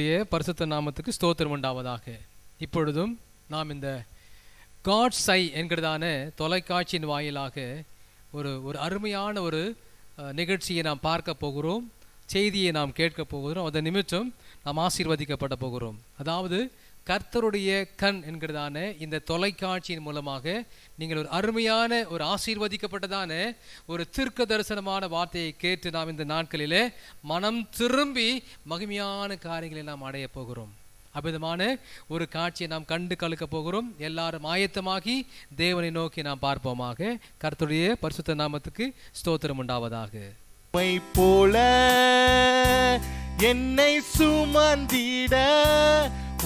கர்த்தருடைய பரிசுத்த நாமத்துக்கு ஸ்தோத்திரம் உண்டாவதாக இப்பொழுதும் நாம் இந்த காட் சை என்கிறதான தொலைக்காட்சியின் வாயிலாக ஒரு ஒரு அருமையான ஒரு நிகழ்ச்சியை நாம் பார்க்க போகிறோம் செய்தியை நாம் கேட்க போகிறோம் அதன் நிமித்தம் நாம் ஆசீர்வதிக்கப்பட போகிறோம் அதாவது கர்த்தருடைய கண் என்கிறதான இந்த தொலைக்காட்சியின் மூலமாக நீங்கள் ஒரு அருமையான ஒரு ஆசீர்வதிக்கப்பட்டதான ஒரு திருக்க தரிசனமான வார்த்தையை கேட்டு நாம் இந்த நாட்களிலே மனம் திரும்பி மகிமையான காரியங்களை நாம் அடைய போகிறோம் அபிதமான ஒரு காட்சியை நாம் கண்டு கழுக்க போகிறோம் எல்லாரும் ஆயத்தமாகி தேவனை நோக்கி நாம் பார்ப்போமாக கர்த்தருடைய பரிசுத்த நாமத்துக்கு ஸ்தோத்திரம் உண்டாவதாக போல என்னை சுமந்திட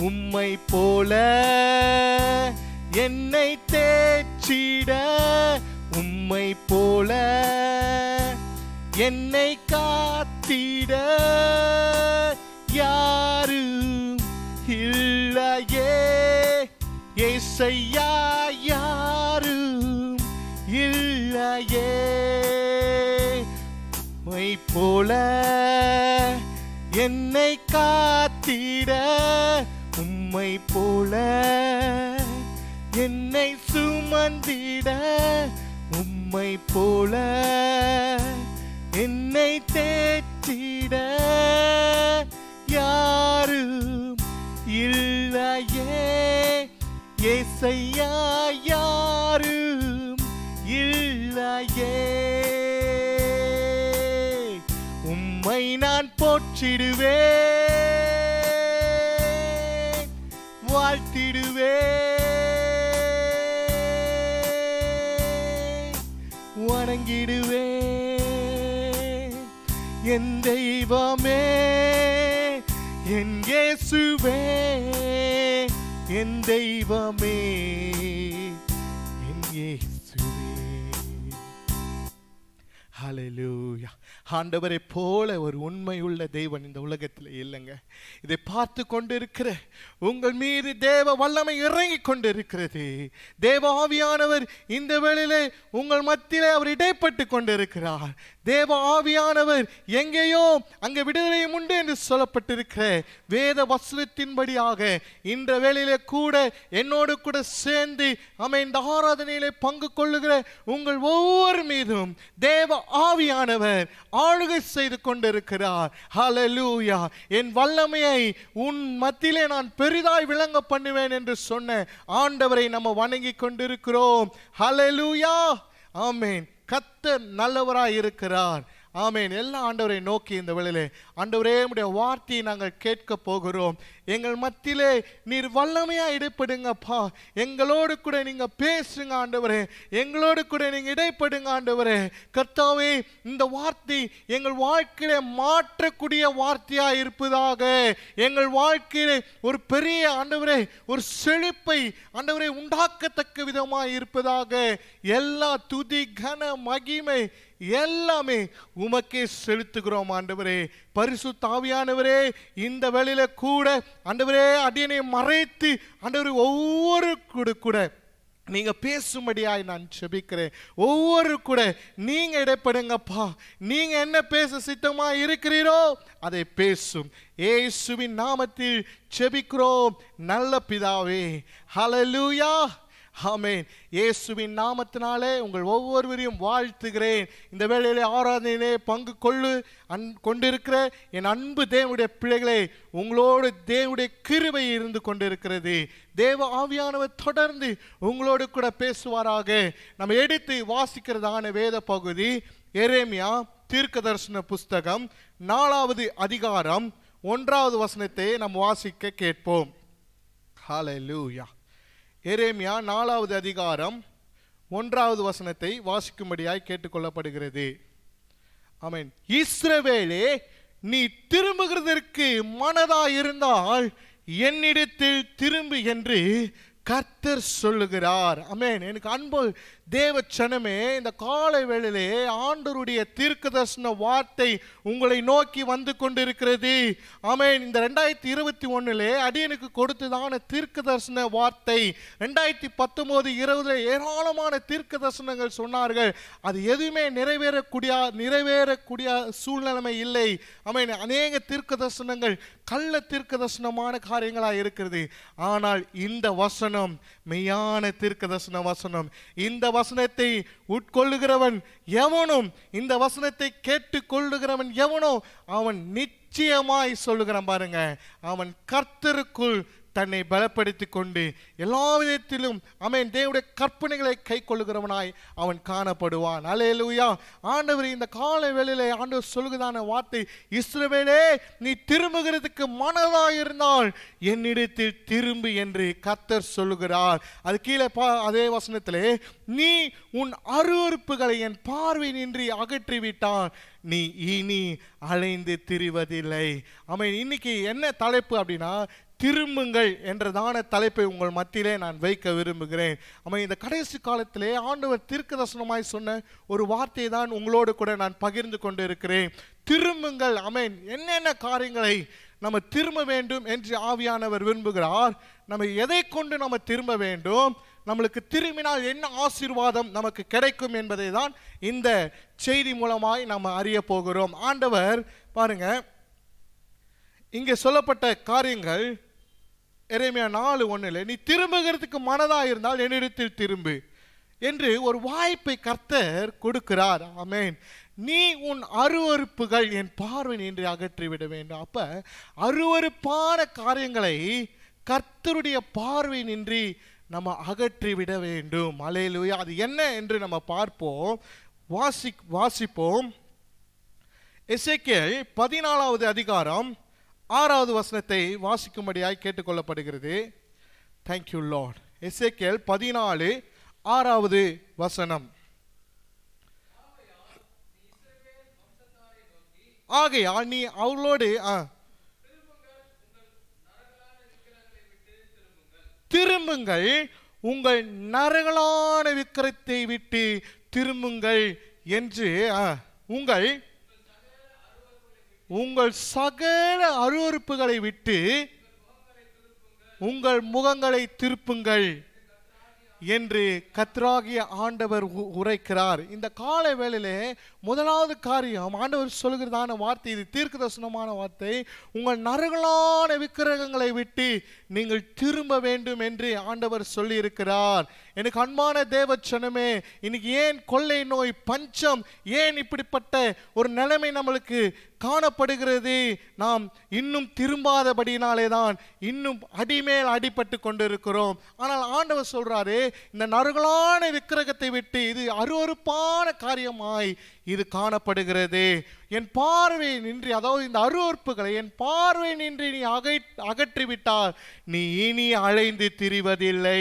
உம்மை போல என்னை தேச்சிட உம்மை போல என்னை காத்திட யாரு இல்லையே இசையா யாரு இல்லையே போல என்னை காத்திட என்னை போல என்னை சுமந்திட உம்மை போல என்னை தேற்றிட யாரும் இல்லையே ஏசையா யாரும் இல்லையே உம்மை நான் போற்றிடுவேன் வாழ்த்திடுவே வணங்கிடுவே என் தெய்வமே என் இயேசுவே என் தெய்வமே என் இயேசுவே ஹalleluya ஆண்டவரை போல ஒரு உண்மையுள்ள தெய்வன் இந்த உலகத்தில் இல்லைங்க இதை பார்த்து கொண்டு இருக்கிற உங்கள் மீது தேவ வல்லமை இறங்கி கொண்டு இருக்கிறது தேவ ஆவியானவர் இந்த வேளையில் உங்கள் மத்தியிலே அவர் இடைப்பட்டு கொண்டு இருக்கிறார் தேவ ஆவியானவர் எங்கேயோ அங்கே விடுதலையும் உண்டு என்று சொல்லப்பட்டிருக்கிற வேத வசனத்தின்படியாக இந்த வேளையிலே கூட என்னோடு கூட சேர்ந்து அமைந்த ஆராதனையிலே பங்கு கொள்ளுகிற உங்கள் ஒவ்வொரு மீதும் தேவ ஆவியானவர் ஆளுகை செய்து கொண்டிருக்கிறார் ஹலலூயா என் வல்லமையை உன் மத்தியிலே நான் பெரிதாய் விளங்க பண்ணுவேன் என்று சொன்ன ஆண்டவரை நம்ம வணங்கி கொண்டிருக்கிறோம் ஹலலூயா ஆமேன் கத்த நல்லவராயிருக்கிறார் இருக்கிறார் ஆமேன் எல்லா ஆண்டவரை நோக்கி இந்த வேளையிலே ஆண்டவரே நம்முடைய வார்த்தையை நாங்கள் கேட்க போகிறோம் எங்கள் மத்தியிலே நீர் வல்லமையா இடைப்படுங்கப்பா எங்களோடு கூட நீங்க பேசுங்க ஆண்டவரே எங்களோடு கூட நீங்கள் இடைப்படுங்க ஆண்டவரே கர்த்தாவே இந்த வார்த்தை எங்கள் வாழ்க்கையில மாற்றக்கூடிய வார்த்தையா இருப்பதாக எங்கள் வாழ்க்கையிலே ஒரு பெரிய ஆண்டவரே ஒரு செழிப்பை ஆண்டவரை உண்டாக்கத்தக்க விதமாக இருப்பதாக எல்லா துதி கன மகிமை எல்லாமே உமக்கே செலுத்துகிறோம் ஆண்டவரே பரிசு தாவியானவரே இந்த வேலையில கூட ஆண்டவரே அடியனை மறைத்து ஆண்டவர் ஒவ்வொரு கூட கூட நீங்க பேசும்படியாய் நான் செபிக்கிறேன் ஒவ்வொரு கூட நீங்க இடைப்படுங்கப்பா நீங்கள் என்ன பேச சித்தமா இருக்கிறீரோ அதை பேசும் ஏசுவின் நாமத்தில் செபிக்கிறோம் நல்ல பிதாவே ஹலலூயா ஆமேன் இயேசுவின் நாமத்தினாலே உங்கள் ஒவ்வொருவரையும் வாழ்த்துகிறேன் இந்த வேளையிலே ஆராதனையிலே பங்கு கொள்ளு அன் கொண்டிருக்கிற என் அன்பு தேவனுடைய பிள்ளைகளை உங்களோடு தேவனுடைய கிருவை இருந்து கொண்டிருக்கிறது தேவ ஆவியானவர் தொடர்ந்து உங்களோடு கூட பேசுவாராக நம்ம எடுத்து வாசிக்கிறதான வேத பகுதி எரேமியா தீர்க்க தரிசன புஸ்தகம் நாலாவது அதிகாரம் ஒன்றாவது வசனத்தை நாம் வாசிக்க கேட்போம் ஹலலூயா எரேமியா நாலாவது அதிகாரம் ஒன்றாவது வசனத்தை வாசிக்கும்படியாய் கேட்டுக்கொள்ளப்படுகிறது ஆமீன் இஸ்ரவேலே நீ திரும்புகிறதற்கு மனதாயிருந்தால் என்னிடத்தில் திரும்பு என்று கர்த்தர் சொல்லுகிறார் அமேன் எனக்கு அன்பு தேவ சனமே இந்த காலை வேளையிலே ஆண்டருடைய தீர்க்கதர்சன வார்த்தை உங்களை நோக்கி வந்து கொண்டிருக்கிறது ஆமேன் இந்த ரெண்டாயிரத்தி இருபத்தி ஒன்னுலே அடியனுக்கு கொடுத்ததான தீர்க்கதர்சன வார்த்தை ரெண்டாயிரத்தி பத்தொம்போது இருபதுல ஏராளமான தீர்க்க தரிசனங்கள் சொன்னார்கள் அது எதுவுமே நிறைவேறக்கூடிய நிறைவேறக்கூடிய சூழ்நிலைமை இல்லை ஆமேன் அநேக தீர்க்க தரிசனங்கள் கள்ள தீர்க்க தரிசனமான காரியங்களாக இருக்கிறது ஆனால் இந்த வசனம் மெய்யான தீர்க்க தரிசன வசனம் இந்த வசனத்தை உட்கொள்ளுகிறவன் எவனும் இந்த வசனத்தை கேட்டு கொள்ளுகிறவன் எவனோ அவன் நிச்சயமாய் சொல்லுகிறான் பாருங்க அவன் கர்த்தருக்குள் தன்னை பலப்படுத்தி கொண்டு எல்லா விதத்திலும் அவன் தேவனுடைய கற்பனைகளை கை கொள்ளுகிறவனாய் அவன் காணப்படுவான் அலையலுயா ஆண்டவர் இந்த கால வேளையிலே ஆண்டவர் சொல்லுகிறதான வார்த்தை இஸ்ரவேலே நீ திரும்புகிறதுக்கு மனதாக இருந்தால் என்னிடத்தில் திரும்பு என்று கத்தர் சொல்லுகிறார் அது கீழே பா அதே வசனத்திலே நீ உன் அருவறுப்புகளை என் பார்வை நின்றி அகற்றிவிட்டான் நீ இனி அலைந்து திரிவதில்லை அமை இன்னைக்கு என்ன தலைப்பு அப்படின்னா திரும்புங்கள் என்றதான தலைப்பை உங்கள் மத்தியிலே நான் வைக்க விரும்புகிறேன் அவன் இந்த கடைசி காலத்திலே ஆண்டவர் தீர்க்க தரிசனமாய் சொன்ன ஒரு வார்த்தையை தான் உங்களோடு கூட நான் பகிர்ந்து கொண்டு இருக்கிறேன் திரும்புங்கள் அமேன் என்னென்ன காரியங்களை நம்ம திரும்ப வேண்டும் என்று ஆவியானவர் விரும்புகிறார் நம்ம எதை கொண்டு நம்ம திரும்ப வேண்டும் நம்மளுக்கு திரும்பினால் என்ன ஆசீர்வாதம் நமக்கு கிடைக்கும் என்பதை தான் இந்த செய்தி மூலமாய் நம்ம அறிய போகிறோம் ஆண்டவர் பாருங்க இங்கே சொல்லப்பட்ட காரியங்கள் இறைமையா நாலு ஒன்றில் நீ திரும்புகிறதுக்கு மனதாக இருந்தால் என்னிடத்தில் திரும்பு என்று ஒரு வாய்ப்பை கர்த்தர் கொடுக்கிறார் ஆமேன் நீ உன் அருவறுப்புகள் என் பார்வை நின்று அகற்றிவிட வேண்டும் அப்போ அருவறுப்பான காரியங்களை கர்த்தருடைய பார்வை நின்று நம்ம அகற்றிவிட வேண்டும் அலையிலுயா அது என்ன என்று நம்ம பார்ப்போம் வாசி வாசிப்போம் எசேக்கியல் பதினாலாவது அதிகாரம் ஆறாவது வசனத்தை வாசிக்கும்படியாக கேட்டுக்கொள்ளப்படுகிறது தேங்க்யூ லார்ட் எசேக்கியல் பதினாலு ஆறாவது வசனம் ஆகையா நீ அவளோடு திரும்புங்கள் உங்கள் நரகளான விக்கிரத்தை விட்டு திரும்புங்கள் என்று உங்கள் உங்கள் சகல அருவறுப்புகளை விட்டு உங்கள் முகங்களை திருப்புங்கள் என்று கத்ராகிய ஆண்டவர் உரைக்கிறார் இந்த கால வேளையிலே முதலாவது காரியம் ஆண்டவர் சொல்கிறதான வார்த்தை இது தீர்க்க தரிசனமான வார்த்தை உங்கள் நரகலான விக்கிரகங்களை விட்டு நீங்கள் திரும்ப வேண்டும் என்று ஆண்டவர் சொல்லியிருக்கிறார் எனக்கு அன்பான தேவச்சனமே இன்னைக்கு ஏன் கொள்ளை நோய் பஞ்சம் ஏன் இப்படிப்பட்ட ஒரு நிலைமை நம்மளுக்கு காணப்படுகிறது நாம் இன்னும் திரும்பாதபடினாலே தான் இன்னும் அடிமேல் அடிபட்டு கொண்டிருக்கிறோம் ஆனால் ஆண்டவர் சொல்றாரு இந்த நறுகளான விக்கிரகத்தை விட்டு இது அருவறுப்பான காரியமாய் இது காணப்படுகிறது என் பார்வையை நின்று அதாவது இந்த அருவறுப்புகளை என் பார்வை நின்று நீ அகை அகற்றிவிட்டால் நீ இனி அலைந்து திரிவதில்லை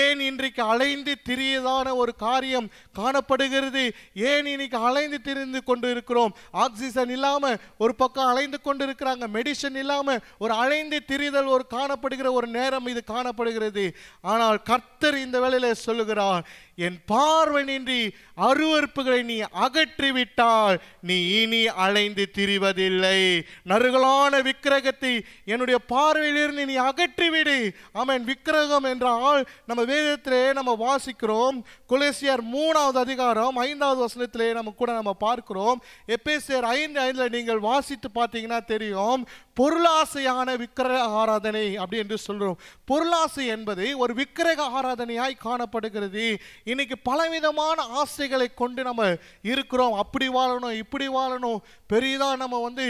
ஏன் இன்றைக்கு அலைந்து திரியதான ஒரு காரியம் காணப்படுகிறது ஏன் இன்னைக்கு அலைந்து திரிந்து கொண்டு இருக்கிறோம் ஆக்சிஜன் இல்லாமல் ஒரு பக்கம் அலைந்து கொண்டு இருக்கிறாங்க மெடிசன் இல்லாமல் ஒரு அலைந்து திரிதல் ஒரு காணப்படுகிற ஒரு நேரம் இது காணப்படுகிறது ஆனால் கர்த்தர் இந்த வேலையில் சொல்லுகிறார் என் பார்வை நின்றி அருவறுப்புகளை நீ அகற்றிவிட்டால் நீ இனி இனி அலைந்து திரிவதில்லை நறுகளான விக்கிரகத்தை என்னுடைய பார்வையிலிருந்து நீ அகற்றிவிடு ஆமேன் விக்கிரகம் என்றால் நம்ம வேதத்திலே நம்ம வாசிக்கிறோம் குலேசியர் மூணாவது அதிகாரம் ஐந்தாவது வசனத்திலே நம்ம கூட நம்ம பார்க்கிறோம் எப்பேசியர் ஐந்து ஐந்தில் நீங்கள் வாசித்து பார்த்தீங்கன்னா தெரியும் பொருளாசையான விக்கிரக ஆராதனை அப்படி என்று சொல்கிறோம் பொருளாசை என்பது ஒரு விக்கிரக ஆராதனையாய் காணப்படுகிறது இன்னைக்கு பலவிதமான ஆசைகளை கொண்டு நம்ம இருக்கிறோம் அப்படி வாழணும் இப்படி வாழணும் பெரியதாக நம்ம வந்து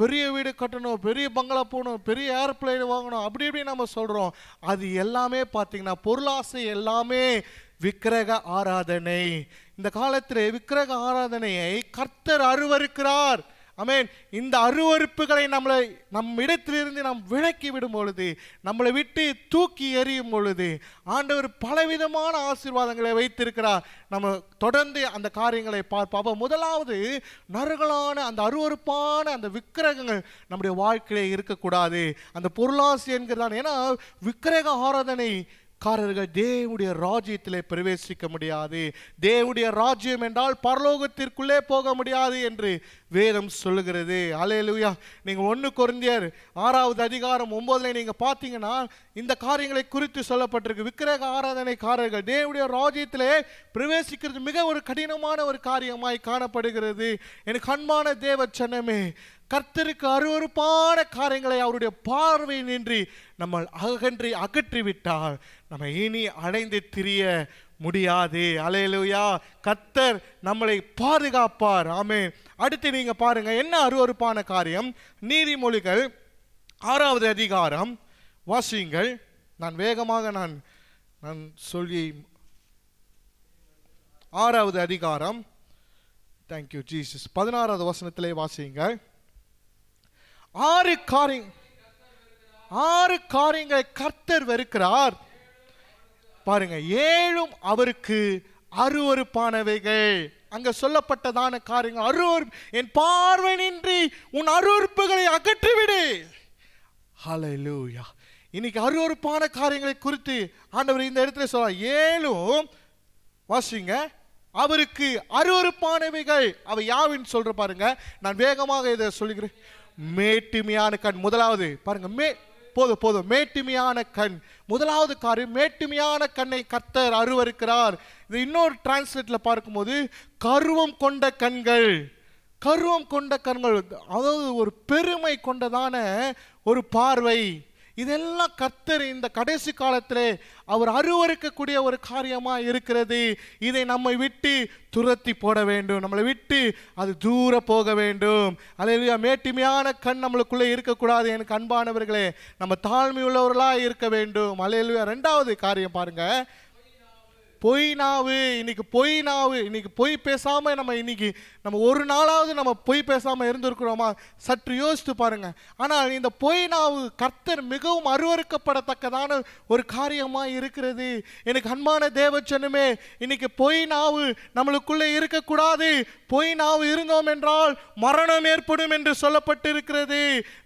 பெரிய வீடு கட்டணும் பெரிய பங்களா போகணும் பெரிய ஏர்பிளைன் வாங்கணும் அப்படி இப்படி நம்ம சொல்கிறோம் அது எல்லாமே பார்த்திங்கன்னா பொருளாசை எல்லாமே விக்கிரக ஆராதனை இந்த காலத்தில் விக்கிரக ஆராதனையை கர்த்தர் அருவருக்கிறார் அமேன் இந்த அருவறுப்புகளை நம்மளை நம் இடத்திலிருந்து நாம் விளக்கி விடும் பொழுது நம்மளை விட்டு தூக்கி எறியும் பொழுது ஆண்டவர் பலவிதமான ஆசீர்வாதங்களை வைத்திருக்கிறார் நம்ம தொடர்ந்து அந்த காரியங்களை பார்ப்போம் அப்போ முதலாவது நறுகளான அந்த அருவறுப்பான அந்த விக்கிரகங்கள் நம்முடைய வாழ்க்கையில் இருக்கக்கூடாது அந்த பொருளாசி என்கிறதான ஏன்னா விக்கிரக ஆராதனை காரர்கள் தேவனுடைய ராஜ்யத்திலே பிரவேசிக்க முடியாது தேவனுடைய ராஜ்யம் என்றால் பரலோகத்திற்குள்ளே போக முடியாது என்று வேதம் சொல்லுகிறது அலையலுயா நீங்கள் ஒன்று குறைந்தியர் ஆறாவது அதிகாரம் ஒன்பதில் நீங்கள் பார்த்தீங்கன்னா இந்த காரியங்களை குறித்து சொல்லப்பட்டிருக்கு விக்கிரக ஆராதனைக்காரர்கள் தேவனுடைய ராஜ்யத்திலே பிரவேசிக்கிறது மிக ஒரு கடினமான ஒரு காரியமாய் காணப்படுகிறது எனக்கு அன்பான தேவ சன்னமே கர்த்தருக்கு அருவறுப்பான காரியங்களை அவருடைய பார்வை நின்று நம்ம அகன்றி அகற்றிவிட்டால் நம்ம இனி அடைந்து திரிய முடியாது அலையலுயா கத்தர் நம்மளை பாதுகாப்பார் ஆமே அடுத்து நீங்கள் பாருங்கள் என்ன அருவறுப்பான காரியம் நீதிமொழிகள் ஆறாவது அதிகாரம் வாசியுங்கள் நான் வேகமாக நான் நான் சொல்லி ஆறாவது அதிகாரம் தேங்க்யூ ஜீசஸ் பதினாறாவது வசனத்திலே வாசியுங்கள் ஆறு காரியம் ஆறு காரியங்களை கர்த்தர் வெறுக்கிறார் பாருங்க ஏழும் அவருக்கு அருவறுப்பானவைகள் அங்க சொல்லப்பட்டதான காரியங்கள் அருவர் என் பார்வை நின்றி உன் அருவறுப்புகளை அகற்றிவிடு ஹலலூயா இன்னைக்கு அருவறுப்பான காரியங்களை குறித்து ஆண்டவர் இந்த இடத்துல சொல்ல ஏழும் வாசிங்க அவருக்கு அருவறுப்பானவைகள் அவை யாவின்னு சொல்ற பாருங்க நான் வேகமாக இதை சொல்லுகிறேன் மேட்டுமையான கண் முதலாவது பாருங்க மே போதும் போதும் மேட்டுமையான கண் முதலாவது காரியம் மேட்டுமையான கண்ணை கர்த்தர் அருவருக்கிறார் இது இன்னொரு டிரான்ஸ்லேட்ல பார்க்கும்போது கருவம் கொண்ட கண்கள் கருவம் கொண்ட கண்கள் அதாவது ஒரு பெருமை கொண்டதான ஒரு பார்வை இதெல்லாம் கத்தர் இந்த கடைசி காலத்தில் அவர் அருவறுக்கக்கூடிய ஒரு காரியமாக இருக்கிறது இதை நம்மை விட்டு துரத்தி போட வேண்டும் நம்மளை விட்டு அது தூர போக வேண்டும் அலையிலையா மேட்டிமையான கண் நம்மளுக்குள்ளே இருக்கக்கூடாது எனக்கு அன்பானவர்களே நம்ம தாழ்மை உள்ளவர்களாக இருக்க வேண்டும் அலையிலையா ரெண்டாவது காரியம் பாருங்கள் பொய் நாவு இன்னைக்கு பொய் நாவு இன்னைக்கு பொய் பேசாமல் நம்ம இன்னைக்கு நம்ம ஒரு நாளாவது நம்ம பொய் பேசாமல் இருந்திருக்கிறோமா சற்று யோசித்து பாருங்க ஆனால் இந்த பொய் நாவு கர்த்தர் மிகவும் அருவறுக்கப்படத்தக்கதான ஒரு காரியமாக இருக்கிறது எனக்கு அன்பான தேவச்சனுமே இன்னைக்கு பொய் நாவு நம்மளுக்குள்ளே இருக்கக்கூடாது பொய் நாவு இருந்தோம் என்றால் மரணம் ஏற்படும் என்று சொல்லப்பட்டிருக்கிறது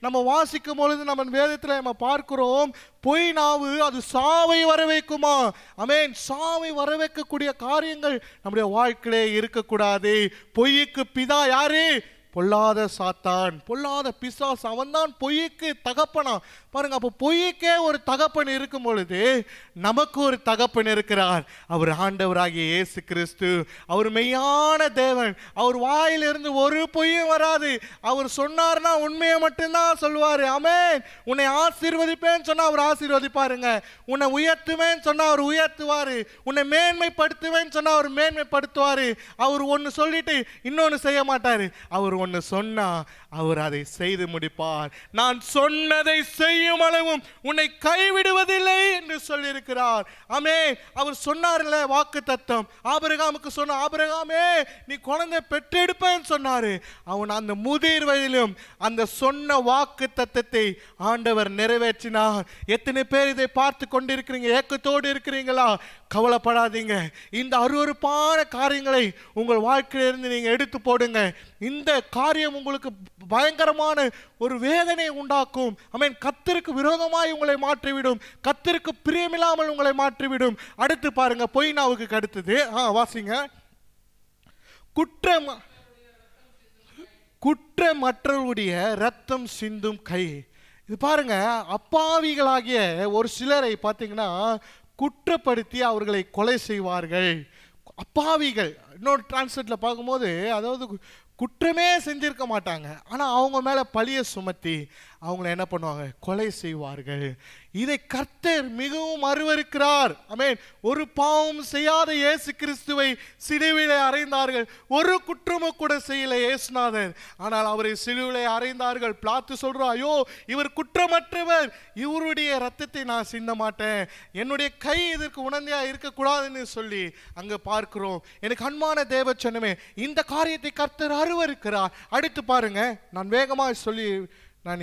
நம்ம வாசிக்கும் பொழுது நம்ம வேதத்தில் நம்ம பார்க்கிறோம் பொய் நாவு அது சாவை வர வைக்குமா அமேன் சாவை வர வைக்கக்கூடிய காரியங்கள் நம்முடைய வாழ்க்கையிலே இருக்கக்கூடாது பொய்யுக்கு பிதா யாரு பொல்லாத சாத்தான் பொல்லாத பிசாஸ் அவன்தான் பொய்க்கு தகப்பனா பாருங்க அப்போ பொய்க்கே ஒரு தகப்பன் இருக்கும் பொழுது நமக்கு ஒரு தகப்பன் இருக்கிறார் அவர் ஆண்டவராகிய இயேசு கிறிஸ்து அவர் மெய்யான தேவன் அவர் வாயிலிருந்து ஒரு பொய்யும் வராது அவர் சொன்னார்னா உண்மையை மட்டும்தான் சொல்லுவார் அமே உன்னை ஆசீர்வதிப்பேன்னு சொன்னால் அவர் ஆசீர்வதிப்பாருங்க உன்னை உயர்த்துவேன்னு சொன்னால் அவர் உயர்த்துவார் உன்னை மேன்மைப்படுத்துவேன்னு சொன்னால் அவர் மேன்மைப்படுத்துவார் அவர் ஒன்று சொல்லிட்டு இன்னொன்று செய்ய மாட்டார் அவர் ஒன்று சொன்னால் அவர் அதை செய்து முடிப்பார் நான் சொன்னதை செய்ய பூமியும் அளவும் உன்னை கைவிடுவதில்லை என்று சொல்லியிருக்கிறார் ஆமே அவர் சொன்னார்ல வாக்கு தத்தம் ஆபரகாமுக்கு சொன்ன ஆபரகாமே நீ குழந்தை பெற்றெடுப்பேன் சொன்னாரு அவன் அந்த முதிர் வயதிலும் அந்த சொன்ன வாக்கு தத்தத்தை ஆண்டவர் நிறைவேற்றினார் எத்தனை பேர் இதை பார்த்து கொண்டிருக்கிறீங்க ஏக்கத்தோடு இருக்கிறீங்களா கவலைப்படாதீங்க இந்த அருவறுப்பான காரியங்களை உங்கள் வாழ்க்கையிலிருந்து நீங்கள் எடுத்து போடுங்க இந்த காரியம் உங்களுக்கு பயங்கரமான ஒரு வேதனை உண்டாக்கும் ஐ மீன் கத்து கத்திற்கு விரோதமாய் உங்களை மாற்றிவிடும் கத்திற்கு பிரியமில்லாமல் உங்களை மாற்றிவிடும் அடுத்து பாருங்க பொய்னாவுக்கு அடுத்தது ஆ வாசிங்க குற்றம் குற்றமற்றவருடைய ரத்தம் சிந்தும் கை இது பாருங்க அப்பாவிகளாகிய ஒரு சிலரை பார்த்தீங்கன்னா குற்றப்படுத்தி அவர்களை கொலை செய்வார்கள் அப்பாவிகள் இன்னொரு டிரான்ஸ்லேட்டில் பார்க்கும்போது அதாவது குற்றமே செஞ்சிருக்க மாட்டாங்க ஆனால் அவங்க மேலே பழியை சுமத்தி அவங்கள என்ன பண்ணுவாங்க கொலை செய்வார்கள் இதை கர்த்தர் மிகவும் அருவருக்கிறார் அமேன் ஒரு பாவம் செய்யாத இயேசு கிறிஸ்துவை சிலுவிலை அறைந்தார்கள் ஒரு குற்றமும் கூட செய்யல இயேசுநாதன் ஆனால் அவரை சிலுவிலை அறைந்தார்கள் பிளாத்து சொல்றோம் ஐயோ இவர் குற்றமற்றவர் இவருடைய ரத்தத்தை நான் சிந்த மாட்டேன் என்னுடைய கை இதற்கு உணர்ந்தையா இருக்கக்கூடாதுன்னு சொல்லி அங்கே பார்க்கிறோம் எனக்கு அன்பான சொன்னமே இந்த காரியத்தை கர்த்தர் அருவருக்கிறார் அடுத்து பாருங்க நான் வேகமாக சொல்லி நான்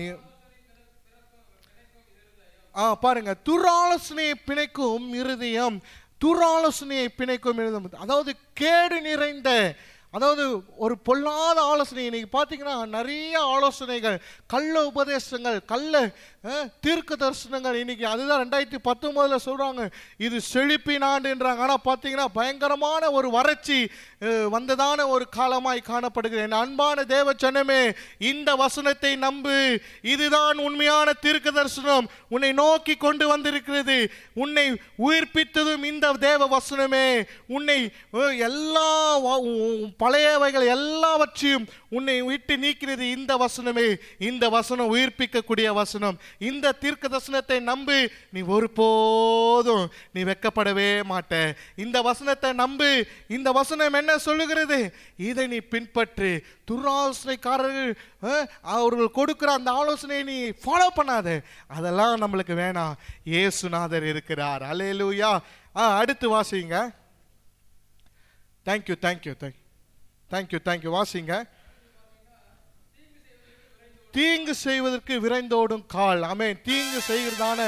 ஆ பாருங்க துராலோசனையை பிணைக்கும் இருதயம் துராலோசனையை பிணைக்கும் இருதயம் அதாவது கேடு நிறைந்த அதாவது ஒரு பொல்லாத ஆலோசனை இன்றைக்கி பார்த்தீங்கன்னா நிறைய ஆலோசனைகள் கள்ள உபதேசங்கள் கள்ள தீர்க்க தரிசனங்கள் இன்றைக்கி அதுதான் ரெண்டாயிரத்தி பத்தொம்போதில் சொல்கிறாங்க இது செழிப்பின் ஆண்டுன்றாங்க ஆனால் பார்த்தீங்கன்னா பயங்கரமான ஒரு வறட்சி வந்ததான ஒரு காலமாய் காணப்படுகிறது என் அன்பான தேவ ஜனமே இந்த வசனத்தை நம்பு இதுதான் உண்மையான தீர்க்க தரிசனம் உன்னை நோக்கி கொண்டு வந்திருக்கிறது உன்னை உயிர்ப்பித்ததும் இந்த தேவ வசனமே உன்னை எல்லா பழையவைகள் எல்லாவற்றையும் உன்னை விட்டு நீக்கிறது இந்த வசனமே இந்த வசனம் உயிர்ப்பிக்கக்கூடிய வசனம் இந்த தீர்க்க தரிசனத்தை நம்பு நீ ஒருபோதும் நீ வெக்கப்படவே மாட்ட இந்த வசனத்தை நம்பு இந்த வசனம் என்ன சொல்லுகிறது இதை நீ பின்பற்று துராலோசனைக்காரர்கள் அவர்கள் கொடுக்குற அந்த ஆலோசனையை நீ ஃபாலோ பண்ணாத அதெல்லாம் நம்மளுக்கு வேணாம் ஏசுநாதர் இருக்கிறார் அலையலூயா அடுத்து வாசிங்க thank you thank you thank you thank you thank you வாசிங்க தீங்கு செய்வதற்கு விரைந்தோடும் கால் அமேன் தீங்கு செய்கிறதான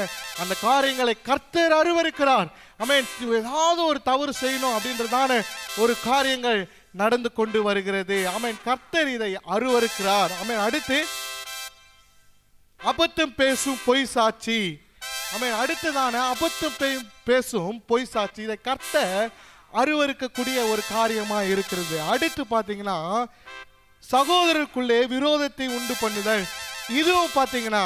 அந்த காரியங்களை கர்த்தர் அருவருக்கிறார் அமேன் ஏதாவது ஒரு தவறு செய்யணும் அப்படின்றதான ஒரு காரியங்கள் நடந்து கொண்டு வருகிறது அமேன் கர்த்தர் இதை அருவருக்கிறார் அமேன் அடுத்து அபத்தம் பேசும் பொய் சாட்சி அமேன் அடுத்ததான அபத்தம் பேசும் பொய் சாட்சி இதை கர்த்தர் அருவறுக்கக்கூடிய ஒரு காரியமாக இருக்கிறது அடுத்து பார்த்தீங்கன்னா சகோதரருக்குள்ளே விரோதத்தை உண்டு பண்ணுதல் இதுவும் பார்த்தீங்கன்னா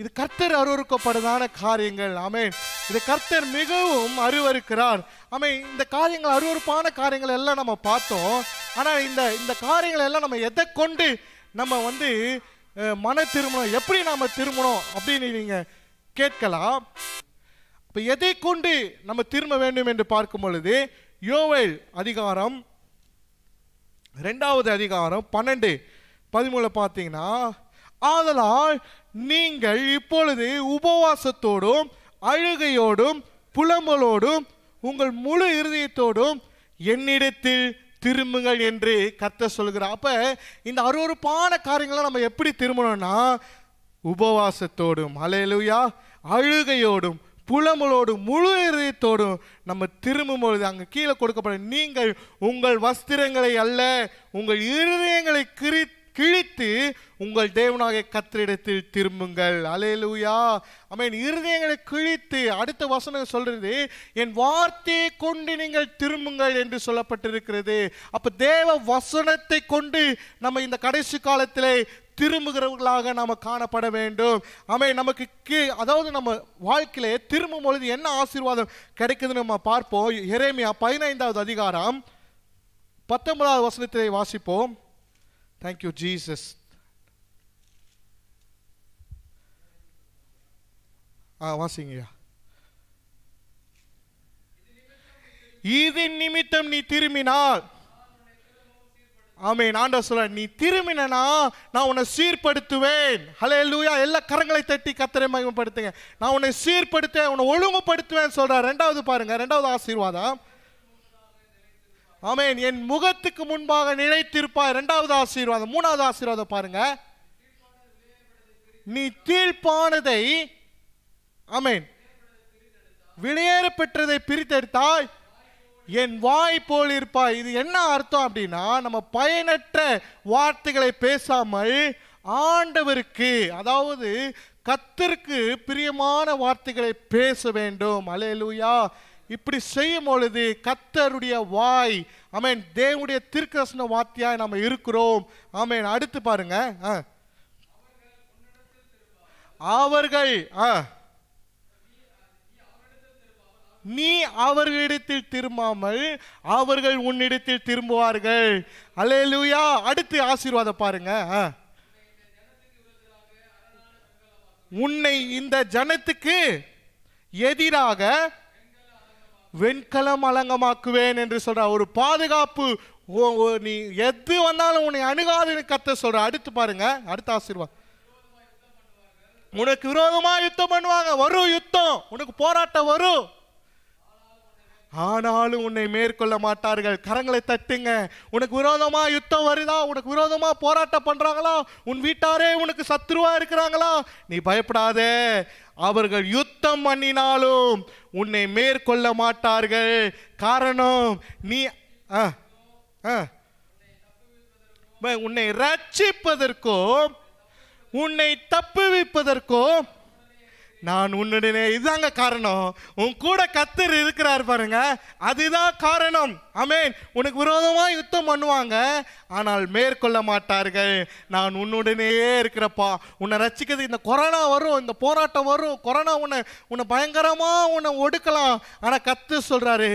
இது கர்த்தர் அருவறுக்கப்படுதான காரியங்கள் ஆமே இது கர்த்தர் மிகவும் அருவறுக்கிறார் ஆமே இந்த காரியங்கள் அருவருப்பான காரியங்கள் எல்லாம் நம்ம பார்த்தோம் ஆனால் இந்த இந்த காரியங்கள் எல்லாம் நம்ம எதை கொண்டு நம்ம வந்து மன திருமணம் எப்படி நாம் திருமணம் அப்படின்னு நீங்கள் கேட்கலாம் இப்போ எதை கொண்டு நம்ம திரும்ப வேண்டும் என்று பார்க்கும் பொழுது யோவேல் அதிகாரம் ரெண்டாவது அதிகாரம் பன்னெண்டு பதிமூணு பார்த்தீங்கன்னா ஆதலால் நீங்கள் இப்பொழுது உபவாசத்தோடும் அழுகையோடும் புலம்பலோடும் உங்கள் முழு இருதயத்தோடும் என்னிடத்தில் திரும்புங்கள் என்று கத்த சொல்கிறார் அப்போ இந்த அருவறுப்பான காரியங்களை நம்ம எப்படி திரும்பணும்னா உபவாசத்தோடும் அலையலுயா அழுகையோடும் புலம்பலோடு முழு இதயத்தோடும் நம்ம திரும்பும் பொழுது அங்கே கீழே கொடுக்கப்படும் நீங்கள் உங்கள் வஸ்திரங்களை அல்ல உங்கள் இருதயங்களை கிரி கிழித்து உங்கள் தேவனாக கத்திரிடத்தில் திரும்புங்கள் அலையலூயா அமேன் இருதயங்களை கிழித்து அடுத்த வசனம் சொல்றது என் வார்த்தையை கொண்டு நீங்கள் திரும்புங்கள் என்று சொல்லப்பட்டிருக்கிறது அப்போ தேவ வசனத்தை கொண்டு நம்ம இந்த கடைசி காலத்தில் திரும்புகிறவர்களாக நாம் காணப்பட வேண்டும் அவை நமக்கு கீழ் அதாவது நம்ம வாழ்க்கையிலே திரும்பும் பொழுது என்ன ஆசீர்வாதம் கிடைக்குதுன்னு நம்ம பார்ப்போம் இறைமையா பதினைந்தாவது அதிகாரம் பத்தொன்பதாவது வசனத்தை வாசிப்போம் தேங்க்யூ ஜீசஸ் வாசிங்கய்யா இது நிமித்தம் நீ திரும்பினால் ஆமே நான் சொல்ல நீ திரும்பினா நான் உன்னை சீர்படுத்துவேன் ஹலே லூயா எல்லா கரங்களை தட்டி கத்தரை மகிமப்படுத்துங்க நான் உன்னை சீர்படுத்துவேன் உன்னை ஒழுங்குபடுத்துவேன் சொல்ற ரெண்டாவது பாருங்க ரெண்டாவது ஆசீர்வாதம் ஆமேன் என் முகத்துக்கு முன்பாக நிலைத்திருப்பாய் ரெண்டாவது ஆசீர்வாதம் மூணாவது ஆசீர்வாதம் பாருங்க நீ தீர்ப்பானதை ஆமேன் வெளியேற பெற்றதை பிரித்தெடுத்தாய் என் வாய் போல் இருப்பா இது என்ன அர்த்தம் அப்படின்னா நம்ம பயனற்ற வார்த்தைகளை பேசாமல் ஆண்டவருக்கு அதாவது கத்திற்கு பிரியமான வார்த்தைகளை பேச வேண்டும் அலையலூயா இப்படி செய்யும் பொழுது கத்தருடைய வாய் அமேன் தேவனுடைய திருக்கரசன வார்த்தையாய் நம்ம இருக்கிறோம் அமேன் அடுத்து பாருங்க அவர்கள் ஆ நீ அவர்களிடத்தில் திரும்பாமல் அவர்கள் உன்னிடத்தில் திரும்புவார்கள் அலையலூயா அடுத்து ஆசீர்வாத பாருங்க உன்னை இந்த ஜனத்துக்கு எதிராக வெண்கலம் அலங்கமாக்குவேன் என்று சொல்ற ஒரு பாதுகாப்பு நீ எது வந்தாலும் உன்னை அணுகாதுன்னு கத்த சொல்ற அடுத்து பாருங்க அடுத்த ஆசீர்வாதம் உனக்கு விரோதமா யுத்தம் பண்ணுவாங்க வரும் யுத்தம் உனக்கு போராட்டம் வரும் ஆனாலும் உன்னை மேற்கொள்ள மாட்டார்கள் கரங்களை தட்டுங்க உனக்கு விரோதமா யுத்தம் வருதா உனக்கு விரோதமா போராட்டம் பண்றாங்களா உன் வீட்டாரே உனக்கு சத்ருவா இருக்கிறாங்களா நீ பயப்படாதே அவர்கள் யுத்தம் பண்ணினாலும் உன்னை மேற்கொள்ள மாட்டார்கள் காரணம் நீ உன்னை ரட்சிப்பதற்கும் உன்னை தப்புவிப்பதற்கும் நான் உன்னுடனே இதுதாங்க காரணம் உன் கூட கத்தர் இருக்கிறார் பாருங்க அதுதான் காரணம் அமேன் உனக்கு விரோதமாக யுத்தம் பண்ணுவாங்க ஆனால் மேற்கொள்ள மாட்டார்கள் நான் உன்னுடனேயே இருக்கிறப்பா உன்னை ரசிக்கிறது இந்த கொரோனா வரும் இந்த போராட்டம் வரும் கொரோனா உன்னை உன்னை பயங்கரமாக உன்னை ஒடுக்கலாம் ஆனால் கத்து சொல்கிறாரு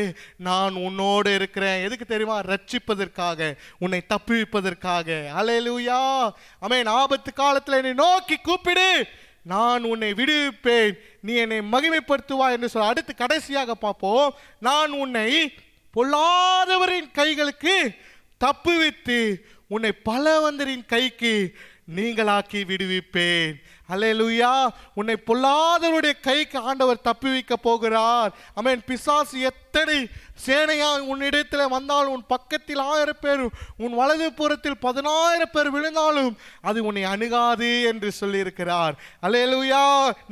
நான் உன்னோடு இருக்கிறேன் எதுக்கு தெரியுமா ரட்சிப்பதற்காக உன்னை தப்புவிப்பதற்காக அலையலூயா அமேன் ஆபத்து காலத்தில் என்னை நோக்கி கூப்பிடு நான் உன்னை விடுவிப்பேன் நீ என்னை மகிமைப்படுத்துவா என்று சொல்ல அடுத்து கடைசியாக பார்ப்போம் நான் உன்னை பொல்லாதவரின் கைகளுக்கு தப்புவித்து உன்னை பலவந்தரின் கைக்கு நீங்களாக்கி விடுவிப்பேன் அலையலுயா உன்னை பொல்லாதவருடைய கைக்கு ஆண்டவர் தப்பி வைக்க போகிறார் அமேன் பிசாசு எத்தனை சேனையா உன்னிடத்தில் வந்தாலும் உன் பக்கத்தில் ஆயிரம் பேர் உன் வலது புறத்தில் பதினாயிரம் பேர் விழுந்தாலும் அது உன்னை அணுகாது என்று சொல்லியிருக்கிறார் அலையலுயா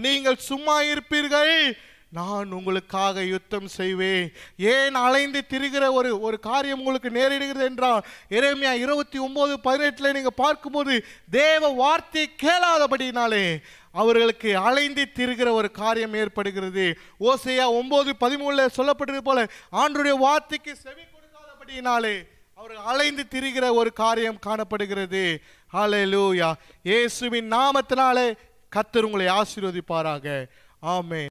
நீங்கள் சும்மா இருப்பீர்கள் நான் உங்களுக்காக யுத்தம் செய்வேன் ஏன் அலைந்து திரிகிற ஒரு ஒரு காரியம் உங்களுக்கு நேரிடுகிறது என்றால் இறைமையா இருபத்தி ஒம்பது பதினெட்டில் நீங்கள் பார்க்கும்போது தேவ வார்த்தை கேளாதபடினாலே அவர்களுக்கு அலைந்து திரிகிற ஒரு காரியம் ஏற்படுகிறது ஓசையா ஒம்பது பதிமூணில் சொல்லப்பட்டது போல ஆண்டுடைய வார்த்தைக்கு செவி கொடுக்காதபடினாலே அவர்கள் அலைந்து திரிகிற ஒரு காரியம் காணப்படுகிறது ஹலே லூயா இயேசுவின் நாமத்தினாலே கத்தர் உங்களை ஆசீர்வதிப்பாராக ஆமே